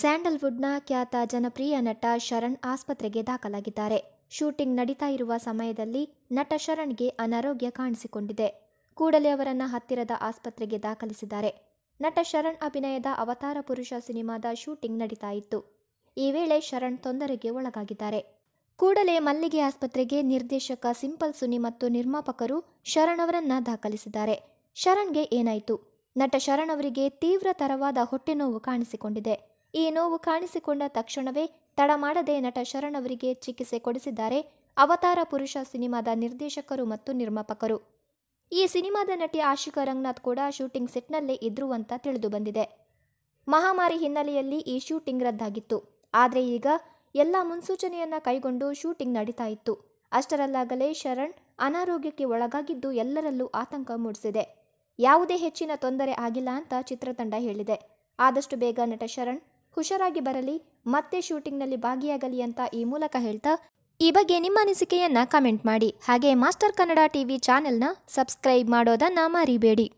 ಸ್ಯಾಂಡಲ್ವುಡ್ನ ಖ್ಯಾತ ಜನಪ್ರಿಯ ನಟ ಶರಣ್ ಆಸ್ಪತ್ರೆಗೆ ದಾಖಲಾಗಿದ್ದಾರೆ ಶೂಟಿಂಗ್ ನಡೀತಾ ಇರುವ ಸಮಯದಲ್ಲಿ ನಟ ಶರಣ್ಗೆ ಅನಾರೋಗ್ಯ ಕಾಣಿಸಿಕೊಂಡಿದೆ ಕೂಡಲೇ ಅವರನ್ನು ಹತ್ತಿರದ ಆಸ್ಪತ್ರೆಗೆ ದಾಖಲಿಸಿದ್ದಾರೆ ನಟ ಶರಣ್ ಅಭಿನಯದ ಅವತಾರ ಪುರುಷ ಸಿನಿಮಾದ ಶೂಟಿಂಗ್ ನಡೀತಾ ಇತ್ತು ಈ ವೇಳೆ ಶರಣ್ ತೊಂದರೆಗೆ ಒಳಗಾಗಿದ್ದಾರೆ ಕೂಡಲೇ ಮಲ್ಲಿಗೆ ಆಸ್ಪತ್ರೆಗೆ ನಿರ್ದೇಶಕ ಸಿಂಪಲ್ ಸುನಿ ಮತ್ತು ನಿರ್ಮಾಪಕರು ಶರಣ್ ಅವರನ್ನ ದಾಖಲಿಸಿದ್ದಾರೆ ಶರಣ್ಗೆ ಏನಾಯಿತು ನಟ ಶರಣ್ ಅವರಿಗೆ ತೀವ್ರ ತರವಾದ ನೋವು ಕಾಣಿಸಿಕೊಂಡಿದೆ ಈ ನೋವು ಕಾಣಿಸಿಕೊಂಡ ತಕ್ಷಣವೇ ತಡ ಮಾಡದೆ ನಟ ಶರಣ್ ಅವರಿಗೆ ಚಿಕಿತ್ಸೆ ಕೊಡಿಸಿದ್ದಾರೆ ಅವತಾರ ಪುರುಷ ಸಿನಿಮಾದ ನಿರ್ದೇಶಕರು ಮತ್ತು ನಿರ್ಮಾಪಕರು ಈ ಸಿನಿಮಾದ ನಟಿ ಆಶಿಕಾ ರಂಗನಾಥ್ ಕೂಡ ಶೂಟಿಂಗ್ ಸೆಟ್ನಲ್ಲೇ ಇದ್ರು ಅಂತ ತಿಳಿದು ಬಂದಿದೆ ಮಹಾಮಾರಿ ಹಿನ್ನೆಲೆಯಲ್ಲಿ ಈ ಶೂಟಿಂಗ್ ರದ್ದಾಗಿತ್ತು ಆದರೆ ಈಗ ಎಲ್ಲ ಮುನ್ಸೂಚನೆಯನ್ನ ಕೈಗೊಂಡು ಶೂಟಿಂಗ್ ನಡೀತಾ ಇತ್ತು ಅಷ್ಟರಲ್ಲಾಗಲೇ ಶರಣ್ ಅನಾರೋಗ್ಯಕ್ಕೆ ಒಳಗಾಗಿದ್ದು ಎಲ್ಲರಲ್ಲೂ ಆತಂಕ ಮೂಡಿಸಿದೆ ಯಾವುದೇ ಹೆಚ್ಚಿನ ತೊಂದರೆ ಆಗಿಲ್ಲ ಅಂತ ಚಿತ್ರತಂಡ ಹೇಳಿದೆ ಆದಷ್ಟು ಬೇಗ ನಟ ಶರಣ್ ಹುಷಾರಾಗಿ ಬರಲಿ ಮತ್ತೆ ಶೂಟಿಂಗ್ನಲ್ಲಿ ಭಾಗಿಯಾಗಲಿ ಅಂತ ಈ ಮೂಲಕ ಹೇಳ್ತಾ ಈ ಬಗ್ಗೆ ನಿಮ್ಮ ಅನಿಸಿಕೆಯನ್ನ ಕಮೆಂಟ್ ಮಾಡಿ ಹಾಗೆ ಮಾಸ್ಟರ್ ಕನ್ನಡ ಟಿವಿ ಚಾನೆಲ್ನ ಸಬ್ಸ್ಕ್ರೈಬ್ ಮಾಡೋದನ್ನ ಮರಿಬೇಡಿ